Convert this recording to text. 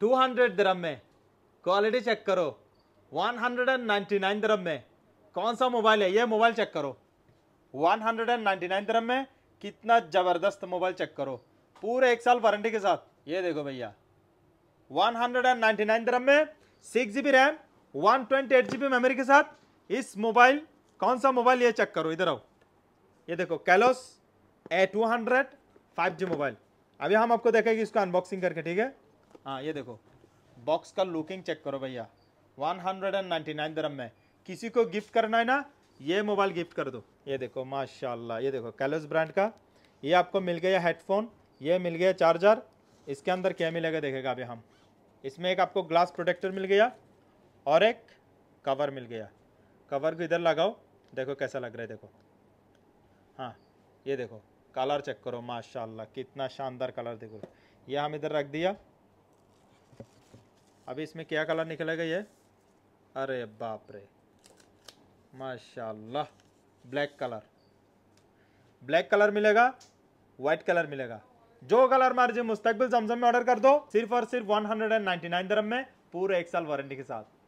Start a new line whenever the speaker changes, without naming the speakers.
to hundred दरम में quality check करो one hundred and ninety nine दरम में कौन सा मोबाइल है ये मोबाइल चेक करो one hundred and ninety nine दरम में कितना ज़बरदस्त मोबाइल चेक करो पूरे एक साल वारंटी के साथ ये देखो भैया one hundred and ninety nine दरम में six G B RAM one twenty eight G B memory के साथ इस मोबाइल कौन सा मोबाइल ये चेक करो इधर आओ ये देखो कैलोस A two hundred five G mobile अभी हम आपको देखेंगे इसको अनबॉक्सिंग करके ठीक है हाँ ये देखो बॉक्स का लुकिंग चेक करो भैया 199 दरम में किसी को गिफ्ट करना है ना ये मोबाइल गिफ्ट कर दो ये देखो माशाल्लाह ये देखो कैलस ब्रांड का ये आपको मिल गया हेडफोन ये मिल गया चार्जर इसके अंदर क्या मिलेगा देखेगा अभी हम इसमें एक आपको ग्लास प्रोटेक्टर मिल गया और एक कवर मिल गया कवर को इधर लगाओ देखो कैसा लग रहा है देखो हाँ ये देखो कलर चेक करो माशाल्लाह कितना शानदार कलर देखो ये हम इधर रख दिया अभी इसमें क्या कलर निकलेगा ये अरे बाप रे माशाल्लाह ब्लैक कलर ब्लैक कलर मिलेगा वाइट कलर मिलेगा जो कलर मर्जी मुस्तकबिल जमजम में ऑर्डर कर दो सिर्फ और सिर्फ 199 हंड्रेड में पूरे एक साल वारंटी के साथ